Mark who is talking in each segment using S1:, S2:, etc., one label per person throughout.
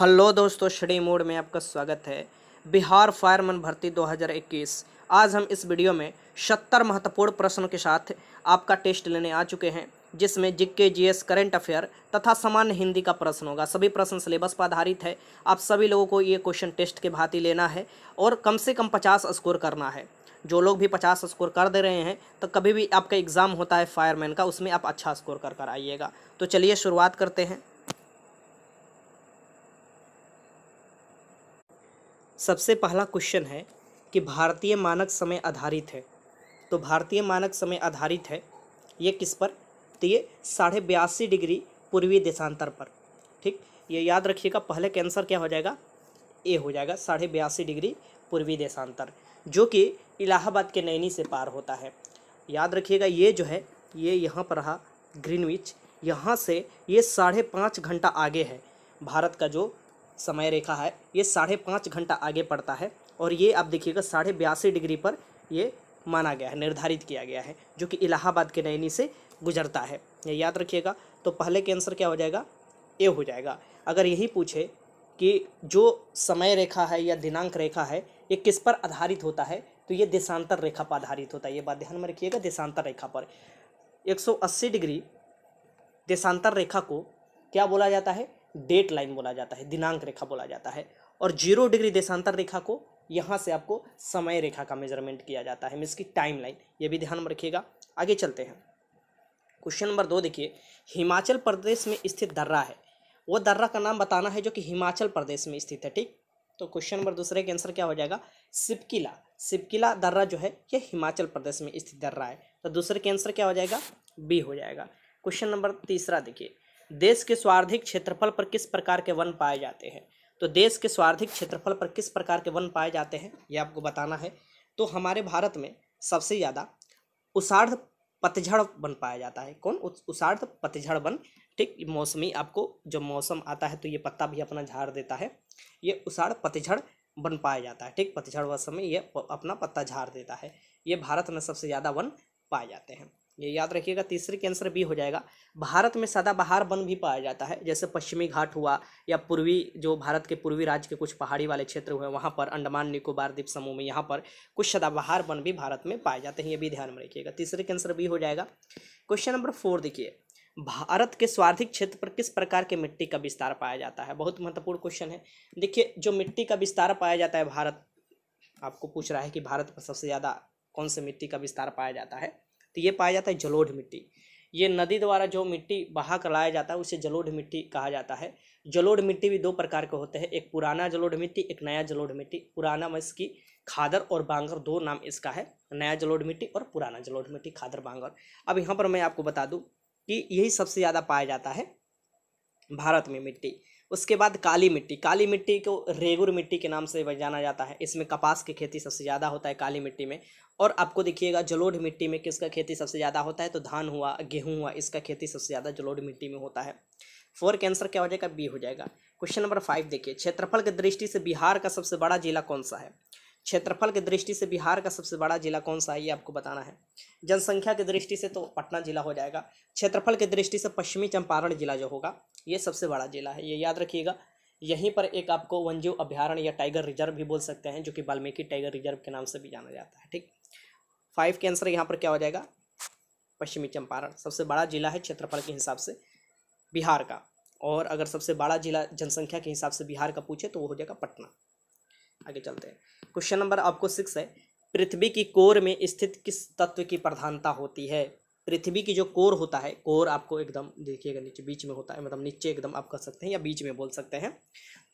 S1: hello दोस्तों Shri mode में आपका स्वागत है बिहार फायरमैन भर्ती 2021 आज हम इस वीडियो में सत्तर महत्वपूर्ण प्रश्नों के साथ आपका टेस्ट लेने आ चुके हैं जिसमें जिक्के जीएस करंट अफेयर तथा सामान्य हिंदी का प्रश्न होगा सभी प्रश्न सिलेबस पर आधारित है आप सभी लोगों को ये क्वेश्चन टेस्ट के भांति लेना है और कम से कम पचास स्कोर करना है जो लोग भी पचास स्कोर कर दे रहे हैं तो कभी भी आपका एग्ज़ाम होता है फायरमैन का उसमें आप अच्छा स्कोर कर कर आइएगा तो चलिए शुरुआत करते हैं सबसे पहला क्वेश्चन है कि भारतीय मानक समय आधारित है तो भारतीय मानक समय आधारित है ये किस पर तो ये साढ़े बयासी डिग्री पूर्वी देशांतर पर ठीक ये याद रखिएगा पहले के आंसर क्या हो जाएगा ए हो जाएगा साढ़े बयासी डिग्री पूर्वी देशांतर जो कि इलाहाबाद के नैनी से पार होता है याद रखिएगा ये जो है ये यहाँ पर रहा ग्रीनविच यहाँ से ये साढ़े पाँच घंटा आगे है भारत का जो समय रेखा है ये साढ़े पाँच घंटा आगे पड़ता है और ये आप देखिएगा साढ़े बयासी डिग्री पर ये माना गया है निर्धारित किया गया है जो कि इलाहाबाद के नैनी से गुजरता है ये याद रखिएगा तो पहले के आंसर क्या हो जाएगा ए हो जाएगा अगर यही पूछे कि जो समय रेखा है या दिनांक रेखा है ये किस पर आधारित होता है तो ये देशांतर रेखा पर आधारित होता है ये बात ध्यान में रखिएगा देशांतर रेखा पर 180 डिग्री देशांतर रेखा को क्या बोला जाता है डेट लाइन बोला जाता है दिनांक रेखा बोला जाता है और जीरो डिग्री देशांतर रेखा को यहाँ से आपको समय रेखा का मेजरमेंट किया जाता है मीन्स की टाइम लाइन ये भी ध्यान में रखिएगा आगे चलते हैं क्वेश्चन नंबर दो देखिए हिमाचल प्रदेश में स्थित दर्रा है वो दर्रा का नाम बताना है जो कि हिमाचल प्रदेश में स्थित है ठीक तो क्वेश्चन नंबर दूसरे के आंसर क्या हो जाएगा सिपकिला सिपकिला दर्रा जो है ये हिमाचल प्रदेश में स्थित दर्रा है तो दूसरे के आंसर क्या हो जाएगा बी हो जाएगा क्वेश्चन नंबर तीसरा देखिए देश के स्वार्धिक क्षेत्रफल पर किस प्रकार के वन पाए जाते हैं तो देश के स्वार्धिक क्षेत्रफल पर किस प्रकार के वन पाए जाते हैं ये आपको बताना है तो हमारे भारत में सबसे ज़्यादा उषार्ध पतझड़ बन पाया जाता है कौन उषार्ध पतझड़ वन ठीक मौसमी आपको जब मौसम आता है तो ये पत्ता भी अपना झाड़ देता है ये उषार्ध पतझड़ बन पाया जाता है ठीक पतझड़ वन समय ये अपना पत्ता झाड़ देता है ये भारत में सबसे ज़्यादा वन पाए जाते हैं ये याद रखिएगा तीसरे के आंसर बी हो जाएगा भारत में सदाबहार वन भी पाया जाता है जैसे पश्चिमी घाट हुआ या पूर्वी जो भारत के पूर्वी राज्य के कुछ पहाड़ी वाले क्षेत्र हुए वहाँ पर अंडमान निकोबार द्वीप समूह में यहाँ पर कुछ सदाबहार वन भी भारत में पाए जाते हैं ये भी ध्यान में रखिएगा तीसरे के आंसर बी हो जाएगा क्वेश्चन नंबर फोर देखिए भारत के स्वार्थिक क्षेत्र पर किस प्रकार के मिट्टी का विस्तार पाया जाता है बहुत महत्वपूर्ण क्वेश्चन है देखिए जो मिट्टी का विस्तार पाया जाता है भारत आपको पूछ रहा है कि भारत पर सबसे ज़्यादा कौन से मिट्टी का विस्तार पाया जाता है तो ये पाया जाता है जलोढ़ मिट्टी ये नदी द्वारा जो मिट्टी बहा कर लाया जाता है उसे जलोढ़ मिट्टी कहा जाता है जलोढ़ मिट्टी भी दो प्रकार के होते हैं एक पुराना जलोढ़ मिट्टी एक नया जलोढ़ मिट्टी पुराना में इसकी खादर और बांगर दो नाम इसका है नया जलोढ़ मिट्टी और पुराना जलोढ़ मिट्टी खादर बांगर अब यहाँ पर मैं आपको बता दूँ कि यही सबसे ज़्यादा पाया जाता है भारत में मिट्टी उसके बाद काली मिट्टी काली मिट्टी को रेगुर मिट्टी के नाम से जाना जाता है इसमें कपास की खेती सबसे ज़्यादा होता है काली मिट्टी में और आपको देखिएगा जलोढ़ मिट्टी में किसका खेती सबसे ज़्यादा होता है तो धान हुआ गेहूँ हुआ इसका खेती सबसे ज़्यादा जलोढ़ मिट्टी में होता है फोर के आंसर क्या हो जाएगा बी हो जाएगा क्वेश्चन नंबर फाइव देखिए क्षेत्रफल की दृष्टि से बिहार का सबसे बड़ा जिला कौन सा है क्षेत्रफल की दृष्टि से बिहार का सबसे बड़ा जिला कौन सा है ये आपको बताना है जनसंख्या की दृष्टि से तो पटना जिला हो जाएगा क्षेत्रफल की दृष्टि से पश्चिमी चंपारण जिला जो होगा ये सबसे बड़ा जिला है ये याद रखिएगा यहीं पर एक आपको वनजीव अभ्यारण्य या टाइगर रिजर्व भी बोल सकते हैं जो कि वाल्मीकि टाइगर रिजर्व के नाम से भी जाना जाता है ठीक फाइव के आंसर यहाँ पर क्या हो जाएगा पश्चिमी चंपारण सबसे बड़ा जिला है क्षेत्रफल के हिसाब से बिहार का और अगर सबसे बड़ा जिला जनसंख्या के हिसाब से बिहार का पूछे तो वो हो जाएगा पटना आगे चलते हैं क्वेश्चन नंबर आपको सिक्स है पृथ्वी की कोर में स्थित किस तत्व की प्रधानता होती है पृथ्वी की जो कोर होता है कोर आपको एकदम देखिएगा नीचे बीच में होता है मतलब नीचे एकदम आप कर सकते हैं या बीच में बोल सकते हैं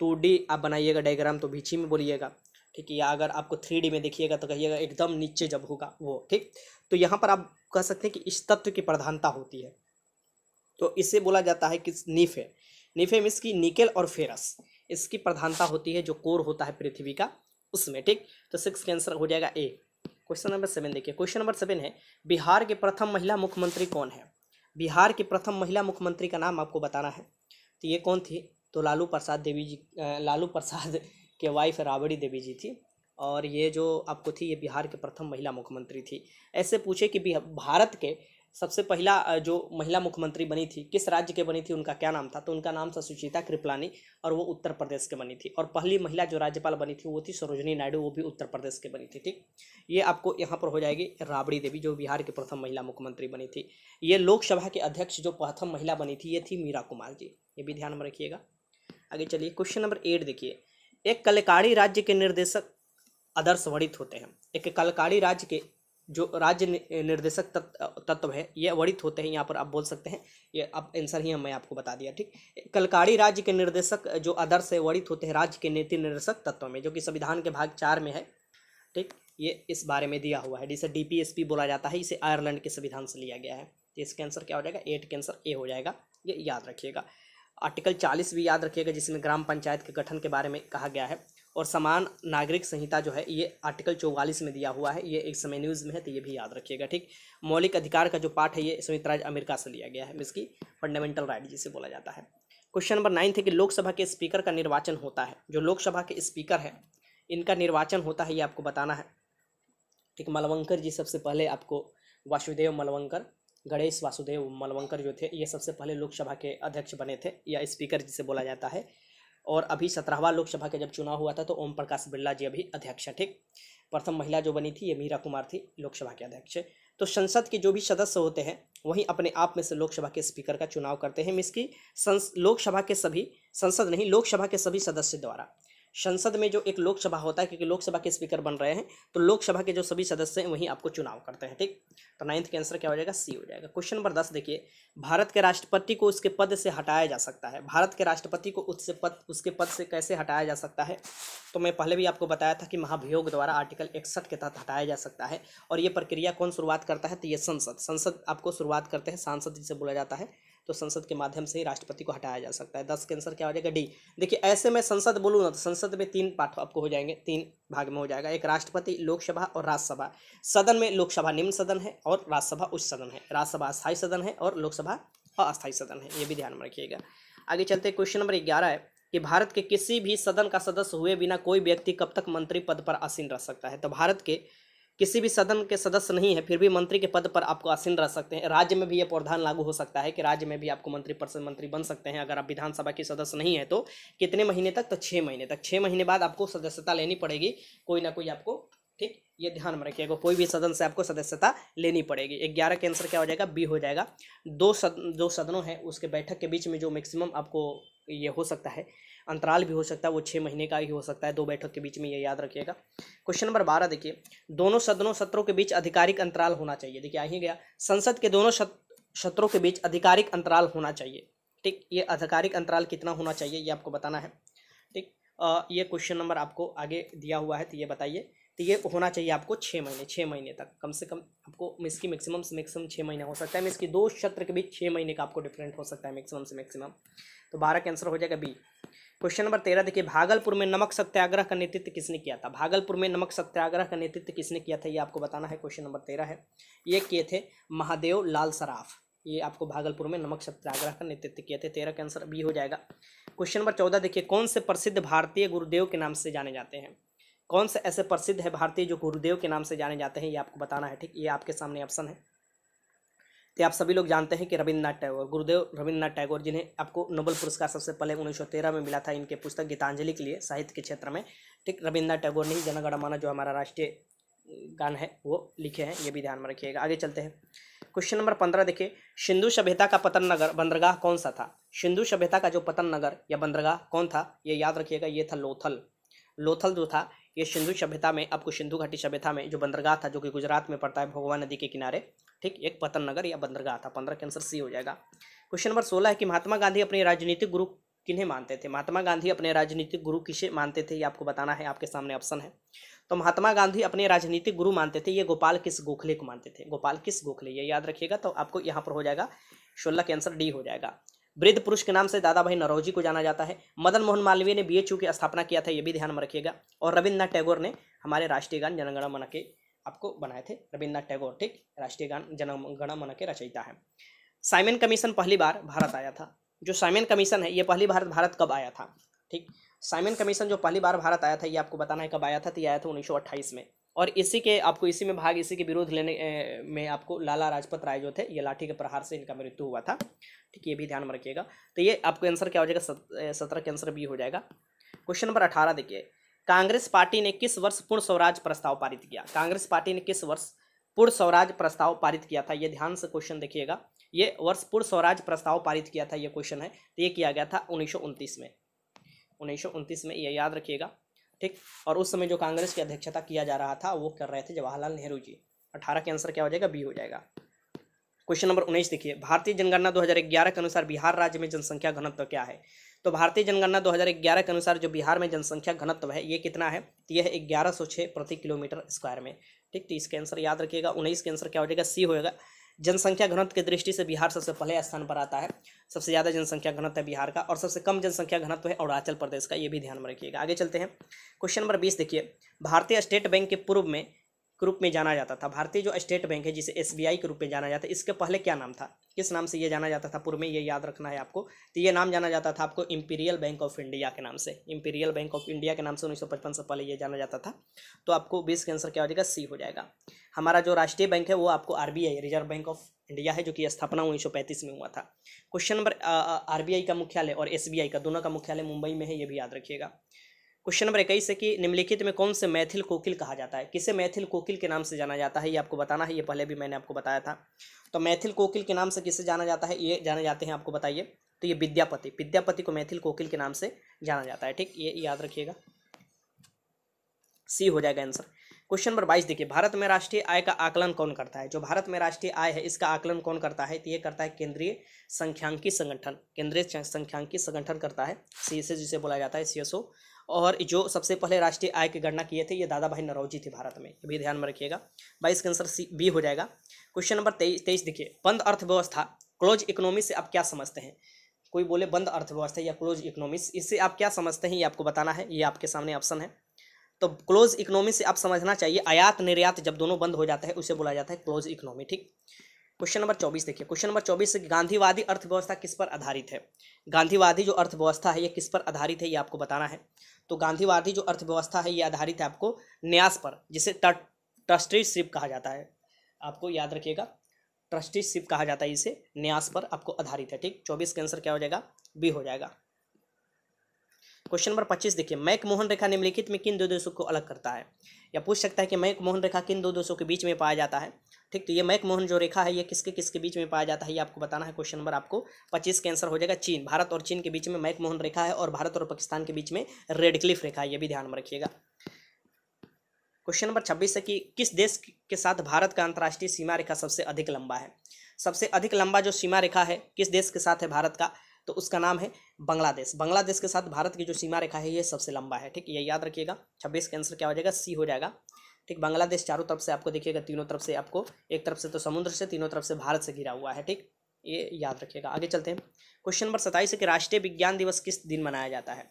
S1: टू तो डी आप बनाइएगा डायग्राम तो बीच ही में बोलिएगा ठीक है या अगर आपको थ्री डी में देखिएगा तो कहिएगा एकदम नीचे जब होगा वो ठीक तो यहाँ पर आप कह सकते हैं कि इस तत्व की प्रधानता होती है तो इसे बोला जाता है कि नीफे निफे मिस की निकेल और फेरस इसकी प्रधानता होती है जो कोर होता है पृथ्वी का उसमें ठीक तो सिक्स के आंसर हो जाएगा ए क्वेश्चन नंबर सेवन देखिए क्वेश्चन नंबर सेवन है बिहार के प्रथम महिला मुख्यमंत्री कौन है बिहार की प्रथम महिला मुख्यमंत्री का नाम आपको बताना है तो ये कौन थी तो लालू प्रसाद देवी जी लालू प्रसाद के वाइफ राबड़ी देवी जी थी और ये जो आपको थी ये बिहार के प्रथम महिला मुख्यमंत्री थी ऐसे पूछे कि भारत के सबसे पहला जो महिला मुख्यमंत्री बनी थी किस राज्य के बनी थी उनका क्या नाम था तो उनका नाम था सुचिता कृपलानी और वो उत्तर प्रदेश के बनी थी और पहली महिला जो राज्यपाल बनी थी वो थी सरोजनी नायडू वो भी उत्तर प्रदेश के बनी थी ठीक ये आपको यहाँ पर हो जाएगी राबड़ी देवी जो बिहार की प्रथम महिला मुख्यमंत्री बनी थी ये लोकसभा के अध्यक्ष जो प्रथम महिला बनी थी ये थी मीरा कुमार जी ये भी ध्यान में रखिएगा आगे चलिए क्वेश्चन नंबर एट देखिए एक कलकारी राज्य के निर्देशक आदर्श वरित होते हैं एक कलकारी राज्य के जो राज्य निर्देशक तत्व है ये वरित होते हैं यहाँ पर आप बोल सकते हैं ये अब आंसर ही मैं आपको बता दिया ठीक कलकारी राज्य के निर्देशक जो आदर्श है वरित होते हैं राज्य के नीति निर्देशक तत्व में जो कि संविधान के भाग चार में है ठीक ये इस बारे में दिया हुआ है जिसे डी बोला जाता है इसे आयरलैंड के संविधान से लिया गया है तो इसके आंसर क्या हो जाएगा एट के आंसर ए हो जाएगा ये याद रखिएगा आर्टिकल चालीस भी याद रखिएगा जिसमें ग्राम पंचायत के गठन के बारे में कहा गया है और समान नागरिक संहिता जो है ये आर्टिकल चौवालीस में दिया हुआ है ये एक समय न्यूज़ में है तो ये भी याद रखिएगा ठीक मौलिक अधिकार का जो पार्ट है ये संयुक्त राज्य अमेरिका से लिया गया है इसकी फंडामेंटल राइट जिसे बोला जाता है क्वेश्चन नंबर नाइन्थ है कि लोकसभा के स्पीकर का निर्वाचन होता है जो लोकसभा के स्पीकर है इनका निर्वाचन होता है ये आपको बताना है ठीक मलवंकर जी सबसे पहले आपको वासुदेव मलवंकर गणेश वासुदेव मलवंकर जो थे ये सबसे पहले लोकसभा के अध्यक्ष बने थे या स्पीकर जिसे बोला जाता है और अभी सत्रहवा लोकसभा का जब चुनाव हुआ था तो ओम प्रकाश बिरला जी अभी अध्यक्ष ठीक प्रथम महिला जो बनी थी ये मीरा कुमार थी लोकसभा के अध्यक्ष तो संसद के जो भी सदस्य होते हैं वहीं अपने आप में से लोकसभा के स्पीकर का चुनाव करते हैं मिसकी की लोकसभा के सभी संसद नहीं लोकसभा के सभी सदस्य द्वारा संसद में जो एक लोकसभा होता है क्योंकि लोकसभा के स्पीकर बन रहे हैं तो लोकसभा के जो सभी सदस्य हैं वहीं आपको चुनाव करते हैं ठीक तो नाइन्थ के आंसर क्या हो जाएगा सी हो जाएगा क्वेश्चन नंबर दस देखिए भारत के राष्ट्रपति को उसके पद से हटाया जा सकता है भारत के राष्ट्रपति को उससे पद उसके पद से कैसे हटाया जा सकता है तो मैं पहले भी आपको बताया था कि महाभियोग द्वारा आर्टिकल इकसठ के तहत हटाया जा सकता है और ये प्रक्रिया कौन शुरुआत करता है तो ये संसद संसद आपको शुरुआत करते हैं सांसद जिसे बोला जाता है तो संसद के माध्यम से ही राष्ट्रपति को हटाया जा सकता है दस के आंसर क्या हो जाएगा डी देखिए ऐसे में संसद बोलूँ ना तो संसद में तीन पाठ आपको हो जाएंगे तीन भाग में हो जाएगा एक राष्ट्रपति लोकसभा और राज्यसभा सदन में लोकसभा निम्न सदन है और राज्यसभा उच्च सदन है राज्यसभा अस्थायी सदन है और लोकसभा अस्थायी सदन है ये भी ध्यान में रखिएगा आगे चलते क्वेश्चन नंबर ग्यारह है कि भारत के किसी भी सदन का सदस्य हुए बिना कोई व्यक्ति कब तक मंत्री पद पर आसीन रह सकता है तो भारत के किसी भी सदन के सदस्य नहीं है फिर भी मंत्री के पद पर आपको आसीन रह सकते हैं राज्य में भी यह प्रावधान लागू हो सकता है कि राज्य में भी आपको मंत्री परिषद मंत्री बन सकते हैं अगर आप विधानसभा के सदस्य नहीं है तो कितने महीने तक तो छः महीने तक छः महीने बाद आपको सदस्यता लेनी पड़ेगी कोई ना कोई आपको ठीक ये ध्यान में रखिएगा कोई भी सदन से आपको सदस्यता लेनी पड़ेगी ग्यारह के आंसर क्या हो जाएगा बी हो जाएगा दो सदन जो सदनों हैं उसके बैठक के बीच में जो मैक्सिमम आपको ये हो सकता है अंतराल भी हो सकता है वो छः महीने का ही हो सकता है दो बैठक के बीच में ये याद रखिएगा क्वेश्चन नंबर बारह देखिए दोनों सदनों सत्रों के बीच आधिकारिक अंतराल होना चाहिए देखिए आ ही गया संसद के दोनों सत्रों के बीच आधिकारिक अंतराल होना चाहिए ठीक ये आधिकारिक अंतराल कितना होना चाहिए ये आपको बताना है ठीक ये क्वेश्चन नंबर आपको आगे दिया हुआ है तो ये बताइए तो ये होना चाहिए आपको छः महीने छः महीने तक कम से कम आपको इसकी मैक्सिमम से मैक्सिमम छः महीने हो सकता है मैं इसकी दो सत्र के बीच छः महीने का आपको डिफरेंट हो सकता है मैक्सिमम से मैक्सिमम तो बारह के आंसर हो जाएगा बी क्वेश्चन नंबर तेरह देखिए भागलपुर में नमक सत्याग्रह का नेतृत्व किसने किया था भागलपुर में नमक सत्याग्रह का नेतृत्व किसने किया था ये आपको बताना है क्वेश्चन नंबर तेरह है ये किए थे महादेव लाल सराफ ये आपको भागलपुर में नमक सत्याग्रह का नेतृत्व किए थे तेरह का आंसर बी हो जाएगा क्वेश्चन नंबर चौदह देखिए कौन से प्रसिद्ध भारतीय गुरुदेव के नाम से जाने जाते हैं कौन से ऐसे प्रसिद्ध है भारतीय जो गुरुदेव के नाम से जाने जाते हैं ये आपको बताना है ठीक ये आपके सामने ऑप्शन है तो आप सभी लोग जानते हैं कि रविन्द्रनाथ टैगोर गुरुदेव रविन्द्रनाथ टैगोर जिन्हें आपको नोबल पुरस्कार सबसे पहले 1913 में मिला था इनके पुस्तक गीतांजलि के लिए साहित्य के क्षेत्र में ठीक रविन्द्रनाथ टैगोर ने ही जनगणमाना जो हमारा राष्ट्रीय गान है वो लिखे हैं ये भी ध्यान में रखिएगा आगे चलते हैं क्वेश्चन नंबर पंद्रह देखिए सिंधु सभ्यता का पतन नगर बंदरगाह कौन सा था सिंधु सभ्यता का जो पतन नगर या बंदरगाह कौन था ये याद रखिएगा ये था लोथल लोथल जो था ये सिंधु सभ्यता में आपको सिंधु घाटी सभ्यता में जो बंदरगाह था जो कि गुजरात में पड़ता है भगवान नदी के किनारे ठीक एक पतन नगर या बंदरगाह था पंद्रह के आंसर सी हो जाएगा क्वेश्चन नंबर सोलह है कि महात्मा गांधी अपने राजनीतिक गुरु किन्हें मानते थे महात्मा गांधी अपने राजनीतिक गुरु किसे मानते थे ये आपको बताना है आपके सामने ऑप्शन है तो महात्मा गांधी अपने राजनीतिक गुरु मानते थे ये गोपाल किस गोखले को मानते थे गोपाल किस गोखले ये याद रखिएगा तो आपको यहाँ पर हो जाएगा सोलह के आंसर डी हो जाएगा वृद्ध पुरुष के नाम से दादा भाई नरौजी को जाना जाता है मदन मोहन मालवीय ने बी की स्थापना किया था ये भी ध्यान में रखिएगा और रविन्द्रनाथ टैगोर ने हमारे राष्ट्रीय गान जनगणना मन के आपको बनाए थे रविन्द्रनाथ टैगोर ठीक राष्ट्रीय गान जनगणना मन के रचयिता है साइमन कमीशन पहली बार भारत आया था जो साइमन कमीशन है ये पहली बार भारत कब आया था ठीक साइमन कमीशन जो पहली बार भारत आया था ये आपको बताना है कब आया था तो आया था उन्नीस में और इसी के आपको इसी में भाग इसी के विरोध लेने में आपको लाला राजपत राय जो थे ये लाठी के प्रहार से इनका मृत्यु हुआ था ठीक है ये भी ध्यान में रखिएगा तो ये आपको आंसर क्या हो जाएगा सत, सत्रह के आंसर भी हो जाएगा क्वेश्चन नंबर अठारह देखिए कांग्रेस पार्टी ने किस वर्ष पूर्ण स्वराज प्रस्ताव पारित किया कांग्रेस पार्टी ने किस वर्ष पूर्ण स्वराज प्रस्ताव पारित किया था ये ध्यान से क्वेश्चन देखिएगा ये वर्ष पूर्ण स्वराज प्रस्ताव पारित किया था ये क्वेश्चन है तो ये किया गया था उन्नीस में उन्नीस में ये याद रखिएगा ठीक और उस समय जो कांग्रेस की अध्यक्षता किया जा रहा था वो कर रहे थे जवाहरलाल नेहरू जी अठारह के आंसर क्या हो जाएगा बी हो जाएगा क्वेश्चन नंबर उन्नीस देखिए भारतीय जनगणना 2011 के अनुसार बिहार राज्य में जनसंख्या घनत्व क्या है तो भारतीय जनगणना 2011 के अनुसार जो बिहार में जनसंख्या घनत्व है ये कितना है तो यह यह ग्यारह सौ प्रति किलोमीटर स्क्वायर में ठीक तो इसका आंसर याद रखिएगा उन्नीस के आंसर क्या हो जाएगा सी होगा जनसंख्या घनत्व के दृष्टि से बिहार सबसे पहले स्थान पर आता है सबसे ज़्यादा जनसंख्या घनत्व है बिहार का और सबसे कम जनसंख्या घनत्व है अरुणाचल प्रदेश का ये भी ध्यान में रखिएगा आगे चलते हैं क्वेश्चन नंबर बीस देखिए भारतीय स्टेट बैंक के पूर्व में के रूप में जाना जाता था भारतीय जो स्टेट बैंक है जिसे एस के रूप में जाना जाता है इसके पहले क्या नाम था किस नाम से ये जाना जाता था पूर्व में ये याद रखना है आपको तो ये नाम जाना जाता था आपको इम्पीरियल बैंक ऑफ इंडिया के नाम से इम्पीरियल बैंक ऑफ इंडिया के नाम से उन्नीस से पहले ये जाना जाता था तो आपको बीस के आंसर क्या हो जाएगा सी हो जाएगा हमारा जो राष्ट्रीय बैंक है वो आपको R Reserve Bank of India है जो कि स्थापना उन्नीस में हुआ था क्वेश्चन नंबर आर का मुख्यालय और एस का दोनों का मुख्यालय मुंबई में है ये भी याद रखिएगा क्वेश्चन नंबर इक्कीस है कि निम्नलिखित में कौन से मैथिल कोकिल कहा जाता है किसे मैथिल कोकिल के नाम से जाना जाता है ये आपको बताना है ये पहले भी मैंने आपको बताया था तो मैथिल कोकिल के नाम से किसे जाना जाता है ये जाने जाते हैं आपको बताइए तो ये विद्यापति विद्यापति को मैथिल कोकिल के नाम से जाना जाता है ठीक ये याद रखिएगा सी हो जाएगा आंसर क्वेश्चन नंबर बाईस देखिए भारत में राष्ट्रीय आय का आकलन कौन करता है जो भारत में राष्ट्रीय आय है इसका आकलन कौन करता है तो ये करता है केंद्रीय संख्यांकी संगठन केंद्रीय संख्यांकी संगठन करता है सी जिसे बोला जाता है सी और जो सबसे पहले राष्ट्रीय आय की गणना किए थे ये दादा भाई नरौजी थे भारत में ये भी ध्यान में रखिएगा बाईस का आंसर सी बी हो जाएगा क्वेश्चन नंबर तेईस तेईस देखिए बंद अर्थव्यवस्था क्लोज इकोनॉमी से आप क्या समझते हैं कोई बोले बंद अर्थव्यवस्था या क्लोज इकोनॉमी इससे आप क्या समझते हैं ये आपको बताना है ये आपके सामने ऑप्शन है तो क्लोज इकोनॉमी से आप समझना चाहिए आयात निर्यात जब दोनों बंद हो जाता है उसे बोला जाता है क्लोज इकोनॉमी ठीक क्वेश्चन नंबर चौबीस देखिए क्वेश्चन नंबर चौबीस गांधीवादी अर्थव्यवस्था किस पर आधारित है गांधीवादी जो अर्थव्यवस्था है ये किस पर आधारित है ये आपको बताना है तो गांधीवादी जो अर्थव्यवस्था है ये आधारित है आपको न्यास पर जिसे ट्रस्टीशिप कहा जाता है आपको याद रखिएगा ट्रस्टीशिप कहा जाता है इसे न्यास पर आपको आधारित है ठीक चौबीस के आंसर क्या हो जाएगा बी हो जाएगा क्वेश्चन नंबर पच्चीस देखिए मैक मोहन रेखा निम्नलिखित में किन दो देशों को अलग करता है या पूछ सकता है कि मैक मोहन रेखा किन दो देशों के बीच में पाया जाता है ठीक तो ये मैक मोहन जो रेखा है ये किसके किसके बीच में पाया जाता है ये आपको बताना है क्वेश्चन नंबर आपको पच्चीस के आंसर हो जाएगा चीन भारत और चीन के बीच में मैक मोहन रेखा है और भारत और पाकिस्तान के बीच में रेडक्लिफ रेखा है ये भी ध्यान में रखिएगा क्वेश्चन नंबर छब्बीस है कि किस देश के साथ भारत का अंतर्राष्ट्रीय सीमा रेखा सबसे अधिक लंबा है सबसे अधिक लंबा जो सीमा रेखा है किस देश के साथ है भारत का तो उसका नाम है बांग्लादेश बांग्लादेश के साथ भारत की जो सीमा रेखा है ये सबसे लंबा है ठीक ये याद रखिएगा छब्बीस का आंसर क्या हो जाएगा सी हो जाएगा ठीक बांग्लादेश चारों तरफ से आपको देखिएगा तीनों तरफ से आपको एक तरफ से तो समुद्र से तीनों तरफ से भारत से घिरा हुआ है ठीक ये याद रखिएगा आगे चलते हैं क्वेश्चन नंबर सत्ताईस है कि राष्ट्रीय विज्ञान दिवस किस दिन मनाया जाता है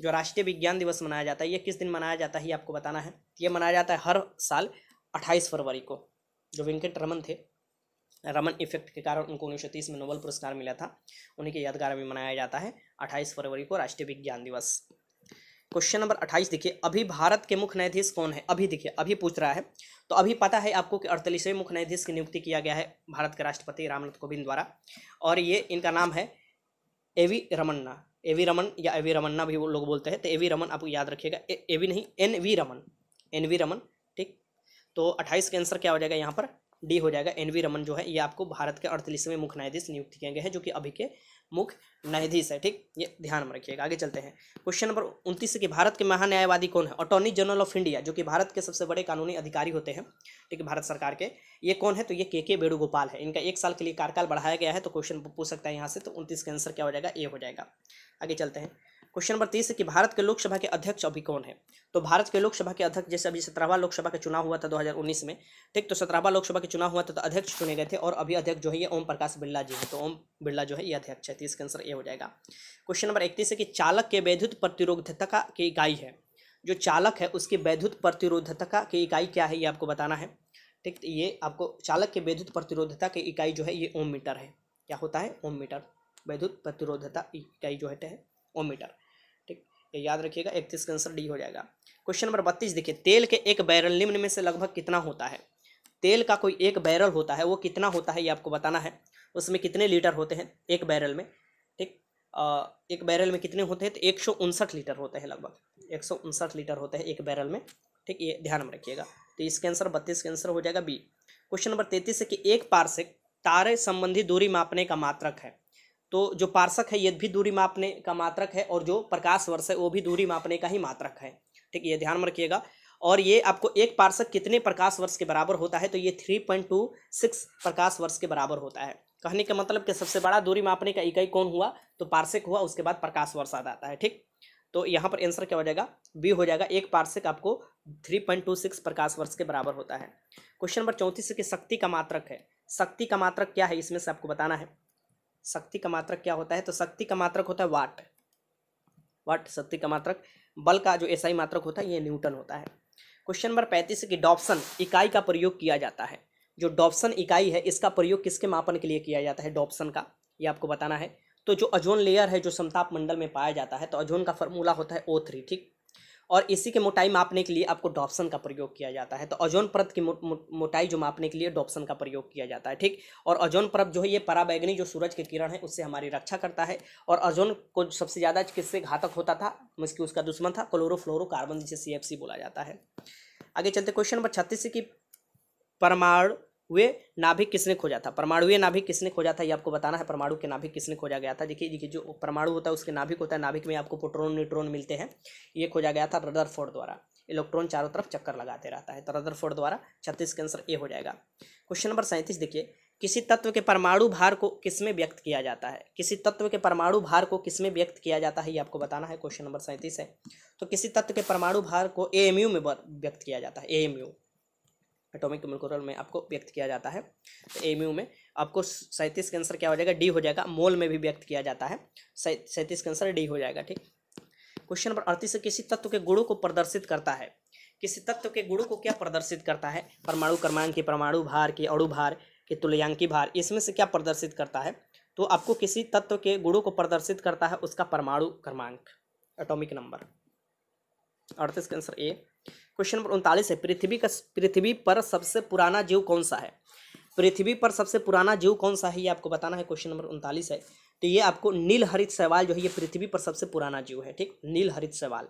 S1: जो राष्ट्रीय विज्ञान दिवस मनाया जाता है ये किस दिन मनाया जाता है ये आपको बताना है ये मनाया जाता है हर साल अट्ठाईस फरवरी को जो वेंकट रमन थे रमन इफेक्ट के कारण उनको उन्नीस में नोबल पुरस्कार मिला था उन्हीं के यादगार में मनाया जाता है अट्ठाईस फरवरी को राष्ट्रीय विज्ञान दिवस क्वेश्चन नंबर अट्ठाईस देखिए अभी भारत के मुख्य न्यायाधीश कौन है अभी देखिए अभी पूछ रहा है तो अभी पता है आपको कि अड़तालीसवें मुख्य न्यायाधीश की नियुक्ति किया गया है भारत के राष्ट्रपति रामनाथ कोविंद द्वारा और ये इनका नाम है A V Ramanna A V Raman या ए वी रमन्ना भी वो लोग बोलते हैं तो ए वी रमन आपको याद रखिएगा ए वी नहीं N V Raman N V Raman ठीक तो अट्ठाईस का आंसर क्या हो जाएगा यहाँ पर डी हो जाएगा एन वी रमन जो है ये आपको भारत के अड़तीसवें मुख्य न्यायाधीश नियुक्त किए गए हैं जो कि अभी के मुख्य न्यायाधीश है ठीक ये ध्यान में रखिएगा आगे चलते हैं क्वेश्चन नंबर उनतीस की भारत के महान्यायवादी कौन है अटॉर्नी जनरल ऑफ इंडिया जो कि भारत के सबसे बड़े कानूनी अधिकारी होते हैं ठीक है भारत सरकार के ये कौन है तो ये के के वेणुगोपाल है इनका एक साल के लिए कार्यकाल बढ़ाया गया है तो क्वेश्चन पूछ सकता है यहाँ से तो उनतीस का आंसर क्या हो जाएगा ए हो जाएगा आगे चलते हैं क्वेश्चन नंबर तीस है कि भारत के लोकसभा के अध्यक्ष अभी कौन है तो भारत के लोकसभा के अध्यक्ष जैसे अभी सत्रहवा लोकसभा का चुनाव हुआ था 2019 में ठीक तो सत्रहवा लोकसभा के चुनाव हुआ था तो अध्यक्ष चुने गए थे और अभी अध्यक्ष जो है ये ओम प्रकाश बिरला जी हैं तो ओम बिरला जो है ये अध्यक्ष है तीस का आंसर ये हो जाएगा क्वेश्चन नंबर इकतीस है कि चालक के वैद्युत प्रतिरोधता की इकाई है जो चालक है उसकी वैध्युत प्रतिरोधता की इकाई क्या है ये आपको बताना है ठीक तो ये आपको चालक के वैद्युत प्रतिरोधता की इकाई जो है ये ओम मीटर है क्या होता है ओम मीटर वैध्युत प्रतिरोधता इकाई जो है ओम मीटर याद रखिएगा इकतीस का आंसर डी हो जाएगा क्वेश्चन नंबर बत्तीस देखिए तेल के एक बैरल निम्न में से लगभग कितना होता है तेल का कोई एक बैरल होता है वो कितना होता है ये आपको बताना है उसमें कितने लीटर होते हैं एक बैरल में ठीक एक बैरल में कितने होते हैं तो एक लीटर होते हैं लगभग एक लीटर होते हैं एक बैरल में ठीक ये ध्यान में रखिएगा तो इसके आंसर बत्तीस का आंसर हो जाएगा बी क्वेश्चन नंबर तैतीस है कि एक पार्षिक तारे संबंधी दूरी मापने का मात्रक है तो जो पार्षक है ये भी दूरी मापने का मात्रक है और जो प्रकाश वर्ष है वो भी दूरी मापने का ही मात्रक है ठीक है ये ध्यान में रखिएगा और ये आपको एक पार्षक कितने प्रकाश वर्ष के बराबर होता है तो ये थ्री पॉइंट टू सिक्स प्रकाश वर्ष के बराबर होता है कहने का मतलब कि सबसे बड़ा दूरी मापने का इकाई कौन हुआ तो पार्षिक हुआ उसके बाद प्रकाश वर्ष आ जाता है ठीक तो यहाँ पर आंसर क्या हो जाएगा बी हो जाएगा एक पार्षिक आपको सिक्स प्रकाश वर्ष के बराबर होता है क्वेश्चन नंबर चौंतीस की शक्ति का मात्रक है शक्ति का मात्रक क्या है इसमें से आपको बताना है शक्ति का मात्रक क्या होता है तो शक्ति का मात्रक होता है वाट वाट शक्ति का मात्रक बल का जो एसआई मात्रक होता है ये न्यूटन होता है क्वेश्चन नंबर पैंतीस की डॉप्सन इकाई का प्रयोग किया जाता है जो डॉप्सन इकाई है इसका प्रयोग किसके मापन के लिए किया जाता है डॉप्सन का ये आपको बताना है तो जो अजोन लेयर है जो समताप मंडल में पाया जाता है तो अजोन का फॉर्मूला होता है ओ थ्री ठीक और इसी के मोटाई मापने के लिए आपको डॉप्सन का प्रयोग किया जाता है तो ओजोन परत की मोटाई जो मापने के लिए डॉप्सन का प्रयोग किया जाता है ठीक और ओजोन परत जो है ये पराबैगनी जो सूरज के किरण है उससे हमारी रक्षा करता है और ओजोन को सबसे ज़्यादा किससे घातक होता था मुझकी उसका दुश्मन था क्लोरोफ्लोरोकार्बन जिसे सी बोला जाता है आगे चलते क्वेश्चन नंबर छत्तीस की परमाणु हुए नाभिक किसने खोजा था परमाणु नाभिक किसने खोजा था ये आपको बताना है परमाणु के नाभिक किसने खोजा गया था देखिए देखिए जो परमाणु होता है उसके नाभिक होता है नाभिक में आपको प्रोटोन न्यूट्रॉन मिलते हैं ये खोजा गया था फोर्ड द्वारा इलेक्ट्रॉन चारों तरफ चक्कर लगाते रहता है तो फोर्ड द्वारा छत्तीस के आंसर ए हो जाएगा क्वेश्चन नंबर सैंतीस देखिए किसी तत्व के परमाणु भार को किसमें व्यक्त किया जाता है किसी तत्व के परमाणु भार को किसमें व्यक्त किया जाता है ये आपको बताना है क्वेश्चन नंबर सैंतीस है तो किसी तत्व के परमाणु भार को ए में व्यक्त किया जाता है ए एटॉमिक मोलकुलर में आपको व्यक्त किया जाता है तो यू में आपको सैंतीस के आंसर क्या हो जाएगा डी हो जाएगा मोल में भी व्यक्त किया जाता है सैंतीस के आंसर डी हो जाएगा ठीक क्वेश्चन नंबर अड़तीस किसी तत्व के गुणों को प्रदर्शित करता है किसी तत्व के गुणों को क्या प्रदर्शित करता है परमाणु क्रमांक की परमाणु भार की अणु भार के तुल्यांकी भार इसमें से क्या प्रदर्शित करता है तो आपको किसी तत्व के गुणों को प्रदर्शित करता है उसका परमाणु क्रमांक एटॉमिक नंबर अड़तीस के आंसर ए क्वेश्चन नंबर उनतालीस है पृथ्वी का पृथ्वी पर सबसे पुराना जीव कौन सा है पृथ्वी पर सबसे पुराना जीव कौन सा है ये आपको बताना है क्वेश्चन नंबर उनतालीस है तो ये आपको नील हरित सवाल जो है ये पृथ्वी पर सबसे पुराना जीव है ठीक नील हरित सवाल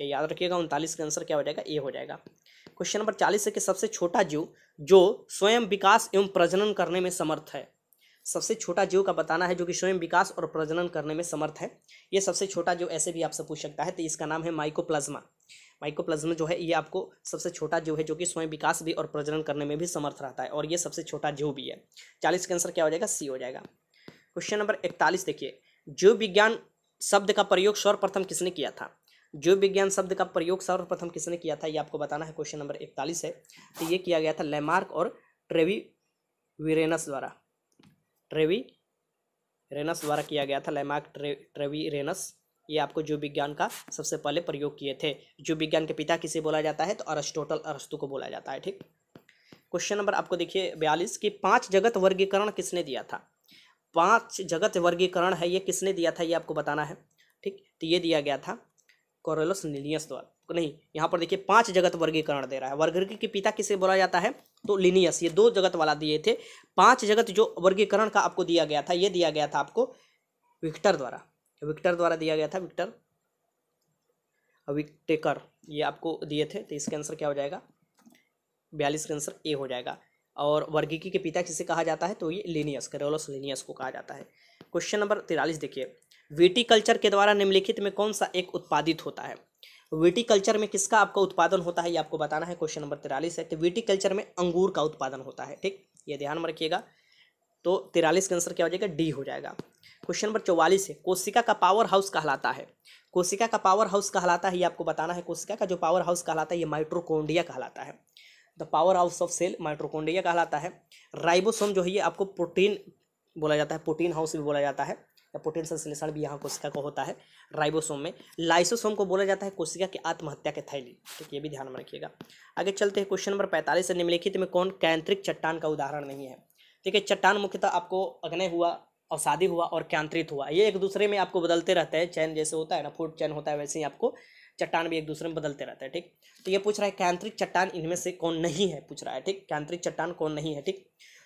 S1: ये याद रखिएगा उनतालीस का आंसर क्या हो जाएगा ए हो जाएगा क्वेश्चन नंबर चालीस है कि सबसे छोटा जीव जो स्वयं विकास एवं प्रजनन करने में समर्थ है सबसे छोटा जीव का बताना है जो कि स्वयं विकास और प्रजनन करने में समर्थ है ये सबसे छोटा जीव ऐसे भी आपसे पूछ सकता है तो इसका नाम है माइकोप्लाज्मा माइकोप्लाज्मा जो है ये आपको सबसे छोटा जीव है जो कि स्वयं विकास भी और प्रजनन करने में भी समर्थ रहता है और ये सबसे छोटा जीव भी है चालीस का आंसर क्या हो जाएगा सी हो जाएगा क्वेश्चन नंबर इकतालीस देखिए जीव विज्ञान शब्द का प्रयोग सर्वप्रथम किसने किया था जीव विज्ञान शब्द का प्रयोग सर्वप्रथम किसने किया था ये आपको बताना है क्वेश्चन नंबर इकतालीस है तो ये किया गया था लेमार्क और ट्रेवी वीरेनस द्वारा ट्रेवी रेनस द्वारा किया गया था लेमार्क ट्रे, ट्रेवी रेनस ये आपको जीव विज्ञान का सबसे पहले प्रयोग किए थे जीव विज्ञान के पिता किसे बोला जाता है तो अरस्टोटल अरस्तु को बोला जाता है ठीक क्वेश्चन नंबर आपको देखिए बयालीस कि पांच जगत वर्गीकरण किसने दिया था पांच जगत वर्गीकरण है ये किसने दिया था ये आपको बताना है ठीक तो ये दिया गया था कोरोलस लिनियस द्वारा नहीं यहाँ पर देखिए पांच जगत वर्गीकरण दे रहा है वर्ग के पिता किसे बोला जाता है तो लिनियस ये दो जगत वाला दिए थे पांच जगत जो वर्गीकरण का आपको दिया गया था ये दिया गया था आपको विक्टर द्वारा विक्टर द्वारा दिया गया था विक्टर विक्टेकर ये आपको दिए थे तो इसका आंसर क्या हो जाएगा बयालीस का आंसर ए हो जाएगा और वर्गीकी के पिता किसे कहा जाता है तो ये लीनियस करोलस लीनियस को कहा जाता है क्वेश्चन नंबर तिरालीस देखिए कल्चर के द्वारा निम्नलिखित में कौन सा एक उत्पादित होता है कल्चर में किसका आपका उत्पादन होता है ये आपको बताना है क्वेश्चन नंबर तिरालीस है तो कल्चर में अंगूर का उत्पादन होता है ठीक ये ध्यान में रखिएगा तो तिरालीस का आंसर क्या हो जाएगा डी हो जाएगा क्वेश्चन नंबर चौवालीस है कोशिका का पावर हाउस कहलाता है कोशिका का पावर हाउस कहलाता है ये आपको बताना है कोशिका का जो पावर हाउस कहलाता है ये माइट्रोकोंडिया कहलाता है the power house of cell mitochondria कहलाता है राइबोसोम जो है ये आपको प्रोटीन बोला जाता है प्रोटीन हाउस भी बोला जाता है या प्रोटीन संश्लेषण भी यहाँ कोशिका को होता है राइबोसोम में लाइसोसोम को बोला जाता है कोशिका की आत्महत्या के थैली ठीक ये भी ध्यान में रखिएगा आगे चलते हैं क्वेश्चन नंबर पैंतालीस निम्नलिखित में कौन कैंत्रिक चट्टान का उदाहरण नहीं है ठीक है चट्टान मुख्यतः आपको अग्नय हुआ और शादी हुआ और क्यांत्रित हुआ ये एक दूसरे में आपको बदलते रहते हैं चैन जैसे होता है ना फूड चैन होता है वैसे ही आपको चट्टान भी एक दूसरे में बदलते रहते हैं ठीक तो ये पूछ रहा है कैंत्रिक चट्टान इनमें से कौन नहीं है पूछ रहा है ठीक कैंत्रिक चट्टान कौन नहीं है ठीक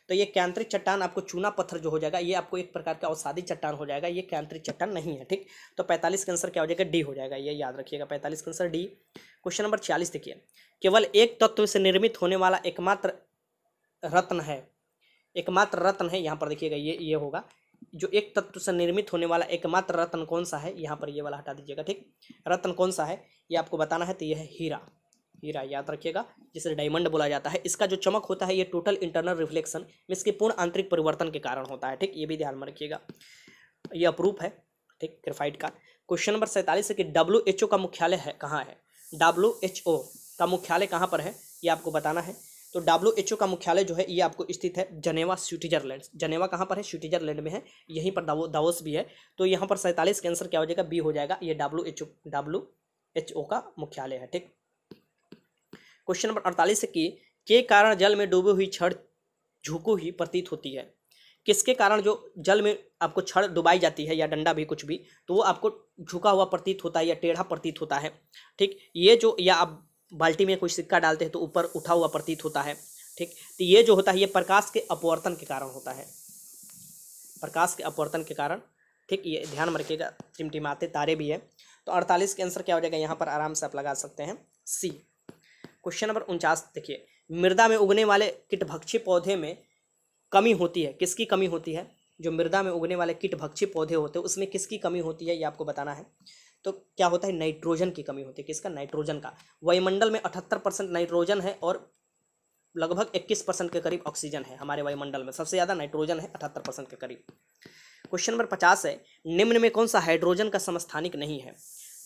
S1: तो ये कैंत्रिक चट्टान आपको चूना पत्थर जो हो जाएगा ये आपको एक प्रकार का औसादी चट्टान हो जाएगा ये कैंत्रिक चट्टान नहीं है ठीक तो पैंतालीस का आंसर क्या हो जाएगा डी हो जाएगा ये याद रखिएगा पैंतालीस का आंसर डी क्वेश्चन नंबर छियालीस देखिए केवल एक तत्व से निर्मित होने वाला एकमात्र रत्न है एकमात्र रत्न है यहाँ पर देखिएगा ये ये होगा जो एक तत्व से निर्मित होने वाला एकमात्र रत्न कौन सा है यहाँ पर ये वाला हटा दीजिएगा ठीक रत्न कौन सा है ये आपको बताना है तो यह है हीरा हीरा याद रखिएगा जिसे डायमंड बोला जाता है इसका जो चमक होता है ये टोटल इंटरनल रिफ्लेक्शन इसके पूर्ण आंतरिक परिवर्तन के कारण होता है ठीक ये भी ध्यान में रखिएगा ये अप्रूप है ठीक ग्रेफाइट का क्वेश्चन नंबर सैंतालीस है कि डब्ल्यू एच ओ का मुख्यालय है कहाँ है डब्ल्यू एच ओ का मुख्यालय कहाँ पर है ये आपको बताना है तो डब्ल्यू एच ओ का मुख्यालय जो है ये आपको स्थित है जनेवा स्विट्जरलैंड जनेवा कहाँ पर है स्विट्जरलैंड में है यहीं पर दावो दावोस भी है तो यहाँ पर सैंतालीस के आंसर क्या हो जाएगा बी हो जाएगा ये W H O W H O का मुख्यालय है ठीक क्वेश्चन नंबर अड़तालीस की के कारण जल में डूबी हुई छड़ झुकू ही प्रतीत होती है किसके कारण जो जल में आपको छड़ डुबाई जाती है या डंडा भी कुछ भी तो वो आपको झुका हुआ प्रतीत होता है या टेढ़ा प्रतीत होता है ठीक ये जो या आप बाल्टी में कोई सिक्का डालते हैं तो ऊपर उठा हुआ प्रतीत होता है ठीक तो ये जो होता है ये प्रकाश के अपवर्तन के कारण होता है प्रकाश के अपवर्तन के कारण ठीक ये ध्यान में रखिएगा टिमटिमाते तारे भी है तो अड़तालीस के आंसर क्या हो जाएगा यहाँ पर आराम से आप लगा सकते हैं सी क्वेश्चन नंबर उनचास देखिए मृदा में उगने वाले कीटभक्षी पौधे में कमी होती है किसकी कमी होती है जो मृदा में उगने वाले कीटभक्षी पौधे होते हैं उसमें किसकी कमी होती है ये आपको बताना है तो क्या होता है नाइट्रोजन की कमी होती है किसका नाइट्रोजन का वायुमंडल में अठहत्तर परसेंट नाइट्रोजन है और लगभग इक्कीस परसेंट के करीब ऑक्सीजन है हमारे वायुमंडल में सबसे ज़्यादा नाइट्रोजन है अठहत्तर परसेंट के करीब क्वेश्चन नंबर पचास है निम्न में कौन सा हाइड्रोजन का समस्थानिक नहीं है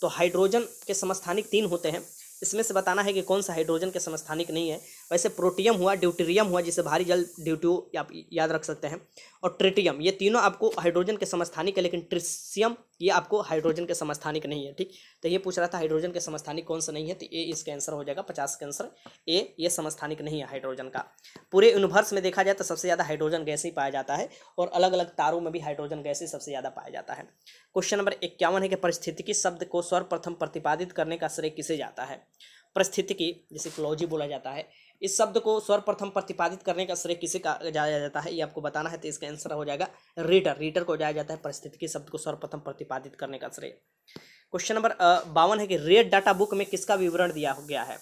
S1: तो हाइड्रोजन के समस्थानिक तीन होते हैं इसमें से बताना है कि कौन सा हाइड्रोजन के समस्थानिक नहीं है वैसे प्रोटियम हुआ ड्यूटेरियम हुआ जिसे भारी जल ड्यूटियो आप याद रख सकते हैं और ट्रिटियम ये तीनों आपको हाइड्रोजन के समस्थानिक है लेकिन ट्रिसियम ये आपको हाइड्रोजन के समस्थानिक नहीं है ठीक तो ये पूछ रहा था हाइड्रोजन के समस्थानिक कौन सा नहीं है तो ए इसका आंसर हो जाएगा पचास का आंसर ए ये समस्थानिक नहीं है हाइड्रोजन का पूरे यूनिवर्स में देखा जाए तो सबसे ज़्यादा हाइड्रोजन गैस ही पाया जाता है और अलग अलग तारों में भी हाइड्रोजन गैस ही सबसे ज़्यादा पाया जाता है क्वेश्चन नंबर इक्यावन है कि परिस्थितिकी शब्द को सर्वप्रथम प्रतिपादित करने का श्रेय किसे जाता है परिस्थितिकी जिसे क्लॉजी बोला जाता है इस शब्द को सर्वप्रथम प्रतिपादित करने का श्रेय किसे का जाया जाता है ये आपको बताना है तो इसका आंसर हो जाएगा रीटर रीटर को जाया जाता है परिस्थितिकी शब्द को सर्वप्रथम प्रतिपादित करने का श्रेय क्वेश्चन नंबर बावन है कि रेड डाटा बुक में किसका विवरण दिया गया है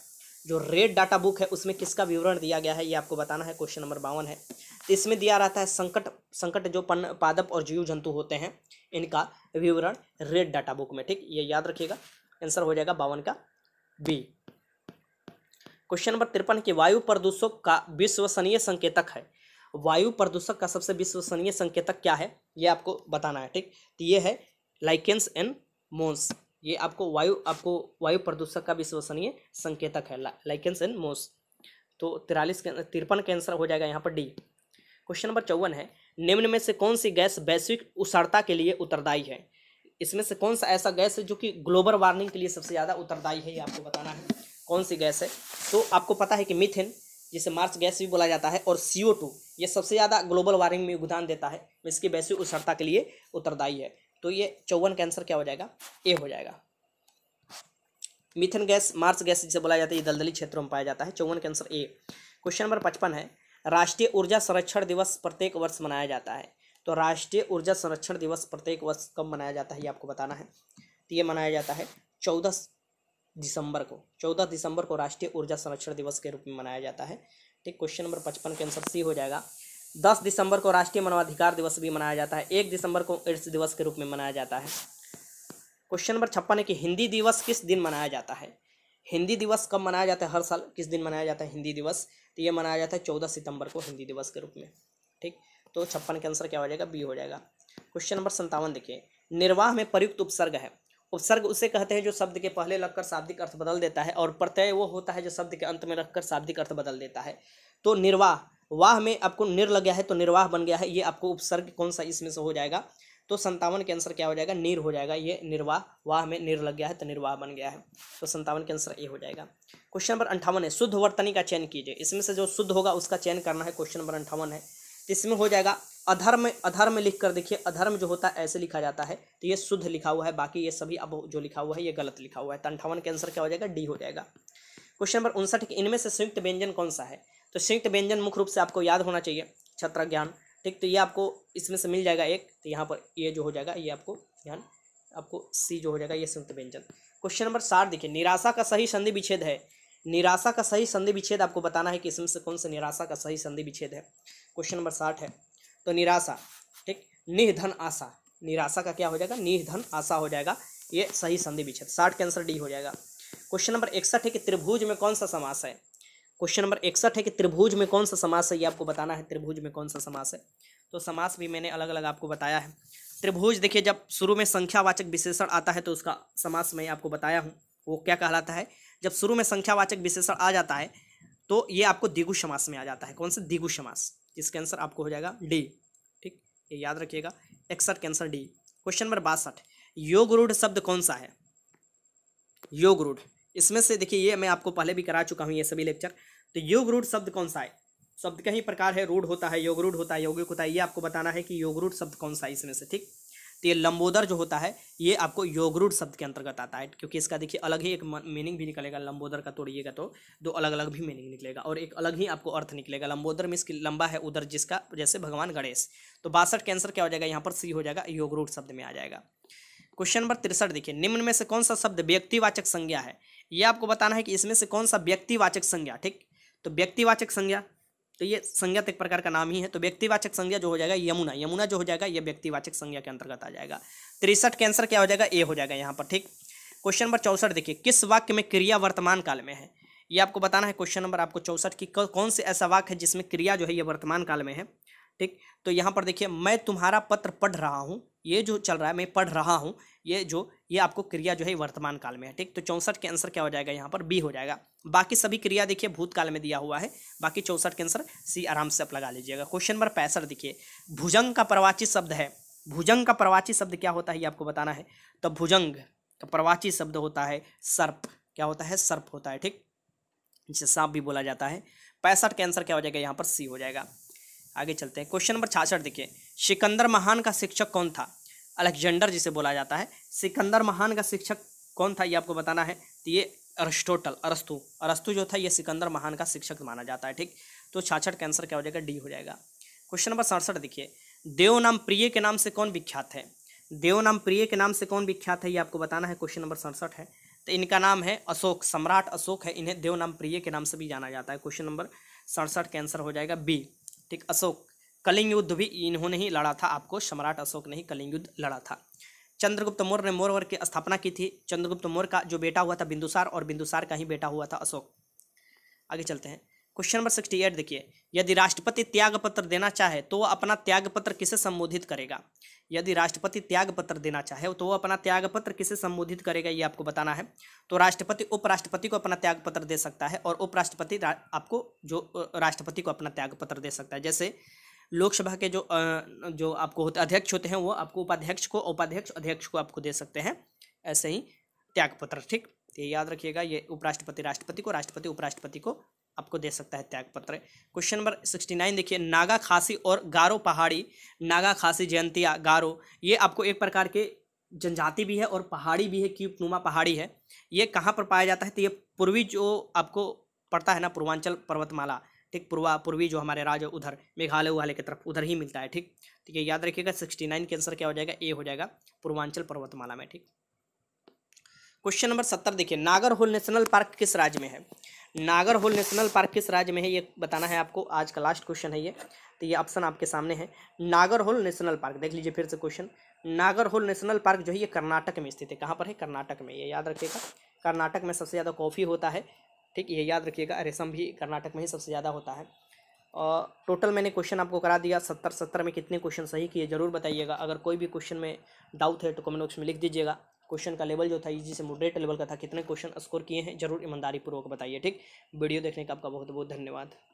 S1: जो रेड डाटा बुक है उसमें किसका विवरण दिया गया है ये आपको बताना है क्वेश्चन नंबर बावन है इसमें दिया रहता है संकट संकट जो पन पादप और जीव जंतु होते हैं इनका विवरण रेड डाटा बुक में ठीक ये याद रखिएगा आंसर हो जाएगा बावन का बी क्वेश्चन नंबर तिरपन की वायु प्रदूषक का विश्वसनीय संकेतक है वायु प्रदूषक का सबसे विश्वसनीय संकेतक क्या है ये आपको बताना है ठीक तो ये है लाइकेंस एंड मोन्स ये आपको वायु आपको वायु प्रदूषक का विश्वसनीय संकेतक है ला, लाइकेंस एंड मोन्स तो तिरालीस तिरपन का आंसर हो जाएगा यहाँ पर डी क्वेश्चन नंबर चौवन है निम्न में से कौन सी गैस वैश्विक उषारता के लिए उत्तरदायी है इसमें से कौन सा ऐसा गैस है जो कि ग्लोबल वार्मिंग के लिए सबसे ज़्यादा उत्तरदायी है ये आपको बताना है कौन सी गैस है तो आपको पता है कि मिथेन जिसे मार्च गैस भी बोला जाता है और सी टू ये सबसे ज़्यादा ग्लोबल वार्मिंग में योगदान देता है इसकी वैश्विक उष्णता के लिए उत्तरदायी है तो ये चौवन कैंसर क्या हो जाएगा ए हो जाएगा मिथेन गैस मार्स गैस जिसे बोला जाता है ये दलदली क्षेत्रों में पाया जाता है चौवन कैंसर ए क्वेश्चन नंबर पचपन है राष्ट्रीय ऊर्जा संरक्षण दिवस प्रत्येक वर्ष मनाया जाता है तो राष्ट्रीय ऊर्जा संरक्षण दिवस प्रत्येक वर्ष कब मनाया जाता है ये आपको बताना है तो ये मनाया जाता है चौदह दिसंबर को चौदह दिसंबर को राष्ट्रीय ऊर्जा संरक्षण दिवस के रूप में मनाया जाता है ठीक क्वेश्चन नंबर पचपन के आंसर सी हो जाएगा दस दिसंबर को राष्ट्रीय मानवाधिकार दिवस भी मनाया जाता है एक दिसंबर को एड्स दिवस के रूप में मनाया जाता है क्वेश्चन नंबर छप्पन है कि हिंदी दिवस किस दिन मनाया जाता है हिंदी दिवस कब मनाया जाता है हर साल किस दिन मनाया जाता है हिंदी दिवस तो ये मनाया जाता है चौदह सितंबर को हिंदी दिवस के रूप में ठीक तो छप्पन के आंसर क्या हो जाएगा बी हो जाएगा क्वेश्चन नंबर संतावन देखिए निर्वाह में प्रयुक्त उपसर्ग है उपसर्ग उसे कहते हैं जो शब्द के पहले लगकर शाब्दिक अर्थ बदल देता है और प्रत्यय वो होता है जो शब्द के अंत में रखकर शाब्दिक अर्थ बदल देता है तो निर्वाह वाह में आपको निर लग गया है तो निर्वाह बन गया है ये आपको उपसर्ग कौन सा इसमें से हो जाएगा तो संतावन के आंसर क्या हो जाएगा नीर हो जाएगा ये निर्वाह वाह में निर लग गया है तो निर्वाह बन गया है तो संतावन के आंसर ये हो जाएगा क्वेश्चन नंबर अंठावन है शुद्ध वर्तनी का चयन कीजिए इसमें से जो शुद्ध होगा उसका चयन करना है क्वेश्चन नंबर अंठावन है इसमें हो जाएगा अधर्म अधर्म लिख कर देखिए अधर्म जो होता है ऐसे लिखा जाता है तो ये शुद्ध लिखा हुआ है बाकी ये सभी अब जो लिखा हुआ है ये गलत लिखा हुआ है तो अंठावन के आंसर क्या हो जाएगा डी हो जाएगा क्वेश्चन नंबर उनसठ इनमें से संयुक्त व्यंजन कौन सा है तो संयुक्त व्यंजन मुख्य रूप से आपको याद होना चाहिए छत्र ज्ञान ठीक तो ये आपको इसमें से मिल जाएगा एक तो यहाँ पर ये जो हो जाएगा ये आपको ध्यान आपको सी जो हो जाएगा ये संयुक्त व्यंजन क्वेश्चन नंबर साठ देखिए निराशा का सही संधि विच्छेद है निराशा का सही संधि विच्छेद आपको बताना है कि इसमें से कौन सा निराशा का सही संधि विच्छेद है क्वेश्चन नंबर साठ है तो निराशा ठीक निधन आशा निराशा का क्या हो जाएगा निधन आशा हो जाएगा ये सही संधि विच्छेद साठ के आंसर डी हो जाएगा क्वेश्चन नंबर इकसठ है कि त्रिभुज में कौन सा समास है क्वेश्चन नंबर इकसठ है कि त्रिभुज में कौन सा समास है ये आपको बताना है त्रिभुज में कौन सा समास है तो समास भी मैंने अलग अलग आपको बताया है त्रिभुज देखिए जब शुरू में संख्यावाचक विशेषण आता है तो उसका समास मैं आपको बताया हूँ वो क्या कहलाता है जब शुरू में संख्यावाचक विशेषण आ जाता है तो ये आपको दिगु समास में आ जाता है कौन सा दिगु समास जिसका आंसर आपको हो जाएगा डी ठीक ये याद रखिएगा इकसठ के आंसर डी क्वेश्चन नंबर बासठ योग रूढ़ शब्द कौन सा है योग रूढ़ इसमें से देखिए ये मैं आपको पहले भी करा चुका हूँ ये सभी लेक्चर तो योग रूढ़ शब्द कौन सा है शब्द कहीं प्रकार है रूढ़ होता है योग रूढ़ होता है योगिक होता है ये आपको बताना है कि योग रूढ़ शब्द कौन सा है इसमें से ठीक तो ये लंबोदर जो होता है ये आपको योगरूढ़ शब्द के अंतर्गत आता है क्योंकि इसका देखिए अलग ही एक मीनिंग भी निकलेगा लंबोदर का तोड़िएगा तो दो अलग अलग भी मीनिंग निकलेगा और एक अलग ही आपको अर्थ निकलेगा लंबोदर मीन्स लंबा है उधर जिसका जैसे भगवान गणेश तो बासठ के आंसर क्या हो जाएगा यहाँ पर सी हो जाएगा योगरूढ़ शब्द में आ जाएगा क्वेश्चन नंबर तिरसठ देखिए निम्न में से कौन सा शब्द व्यक्तिवाचक संज्ञा है ये आपको बताना है कि इसमें से कौन सा व्यक्तिवाचक संज्ञा ठीक तो व्यक्तिवाचक संज्ञा तो ये संज्ञा एक प्रकार का नाम ही है तो व्यक्तिवाचक संज्ञा जो हो जाएगा यमुना यमुना जो हो जाएगा ये व्यक्तिवाचक संज्ञा के अंतर्गत आ जाएगा तिरसठ के आंसर क्या हो जाएगा ए हो जाएगा यहाँ पर ठीक क्वेश्चन नंबर चौसठ देखिए किस वाक्य में क्रिया वर्तमान काल में है ये आपको बताना है क्वेश्चन नंबर आपको चौसठ की कौन से ऐसा वाक्य है जिसमें क्रिया जो है ये वर्तमान काल में है ठीक तो यहाँ पर देखिए मैं तुम्हारा पत्र पढ़ रहा हूँ ये जो चल रहा है मैं पढ़ रहा हूँ ये जो ये आपको क्रिया जो है वर्तमान काल में है ठीक तो चौंसठ के आंसर क्या हो जाएगा यहाँ पर बी हो जाएगा बाकी सभी क्रिया देखिए भूतकाल में दिया हुआ है बाकी चौंसठ के आंसर सी आराम से आप लगा लीजिएगा क्वेश्चन नंबर पैंसठ देखिए भुजंग का प्रवाची शब्द है भुजंग का प्रवाची शब्द क्या होता है ये आपको बताना है तो भुजंग का प्रवाची शब्द होता है सर्प क्या होता है सर्प होता है ठीक जिसे सांप भी बोला जाता है पैंसठ के आंसर क्या हो जाएगा यहाँ पर सी हो जाएगा आगे चलते हैं क्वेश्चन नंबर छाछठ देखिए सिकंदर महान का शिक्षक कौन था अलेक्जेंडर जिसे बोला जाता है सिकंदर महान का शिक्षक कौन था ये आपको बताना है तो ये अरिस्टोटल अरस्तु अरस्तु जो था ये सिकंदर महान का शिक्षक माना जाता है ठीक तो छाछठ का आंसर क्या हो जाएगा डी हो जाएगा क्वेश्चन नंबर सड़सठ देखिए देव नाम प्रिय के नाम से कौन विख्यात है देव नाम प्रिय के नाम से कौन विख्यात है ये आपको बताना है क्वेश्चन नंबर सड़सठ है तो इनका नाम है अशोक सम्राट अशोक है इन्हें देव नाम प्रिय के नाम से भी जाना जाता है क्वेश्चन नंबर सड़सठ के आंसर हो जाएगा बी ठीक अशोक कलिंग युद्ध भी इन्होंने ही लड़ा था आपको सम्राट अशोक ने ही कलिंग युद्ध लड़ा था चंद्रगुप्त मौर्य ने मौर्य वर्ग की स्थापना की थी चंद्रगुप्त मौर्य का जो बेटा हुआ था बिंदुसार और बिंदुसार का ही बेटा हुआ था अशोक आगे चलते हैं क्वेश्चन नंबर सिक्सटी एट देखिए यदि राष्ट्रपति त्यागपत्र देना चाहे तो वह अपना त्यागपत्र किसे संबोधित करेगा यदि राष्ट्रपति त्यागपत्र देना चाहे तो वह अपना त्यागपत्र किसे संबोधित करेगा ये आपको बताना है तो राष्ट्रपति उपराष्ट्रपति को अपना त्यागपत्र दे सकता है और उपराष्ट्रपति आपको जो राष्ट्रपति को अपना त्यागपत्र दे सकता है जैसे लोकसभा के जो जो आपको होते अध्यक्ष होते हैं वो आपको उपाध्यक्ष को उपाध्यक्ष अध्यक्ष को आपको दे सकते हैं ऐसे ही त्याग पत्र ठीक तो ये याद रखिएगा ये उपराष्ट्रपति राष्ट्रपति को राष्ट्रपति उपराष्ट्रपति को आपको दे सकता है त्याग पत्र क्वेश्चन नंबर सिक्सटी नाइन देखिए नागा खासी और गारो पहाड़ी नागा खासी जयंतिया गारो ये आपको एक प्रकार के जनजाति भी है और पहाड़ी भी है की नुमा पहाड़ी है ये कहाँ पर पाया जाता है तो ये पूर्वी जो आपको पड़ता है ना पूर्वांचल पर्वतमाला ठीक पूर्वा पूर्वी जो हमारे राज्य उधर मेघालय वाले की तरफ उधर ही मिलता है ठीक ठीक तो है याद रखिएगा सिक्सटी नाइन के आंसर क्या हो जाएगा ए हो जाएगा पूर्वांचल पर्वतमाला में ठीक क्वेश्चन नंबर सत्तर देखिए नागर होल नेशनल पार्क किस राज्य में है नागर होल नेशनल पार्क किस राज्य में है ये बताना है आपको आज का लास्ट क्वेश्चन है ये तो ये ऑप्शन आपके सामने है नागर होल नेशनल पार्क देख लीजिए फिर से क्वेश्चन नागर होल नेशनल पार्क जो है ये कर्नाटक में स्थित है कहाँ पर है कर्नाटक में ये याद रखिएगा कर्नाटक में सबसे ज़्यादा कॉफ़ी होता है ठीक ये याद रखिएगा रेशम भी कर्नाटक में ही सबसे ज़्यादा होता है और टोटल मैंने क्वेश्चन आपको करा दिया सत्तर सत्तर में कितने क्वेश्चन सही किए ज़रूर बताइएगा अगर कोई भी क्वेश्चन में डाउट है तो कमेंट बॉक्स में लिख दीजिएगा क्वेश्चन का लेवल जो था इजी से मोडरेट लेवल का था कितने क्वेश्चन स्कोर किए हैं जरूर ईमानदारी पूर्वक बताइए ठीक वीडियो देखने का आपका बहुत बहुत धन्यवाद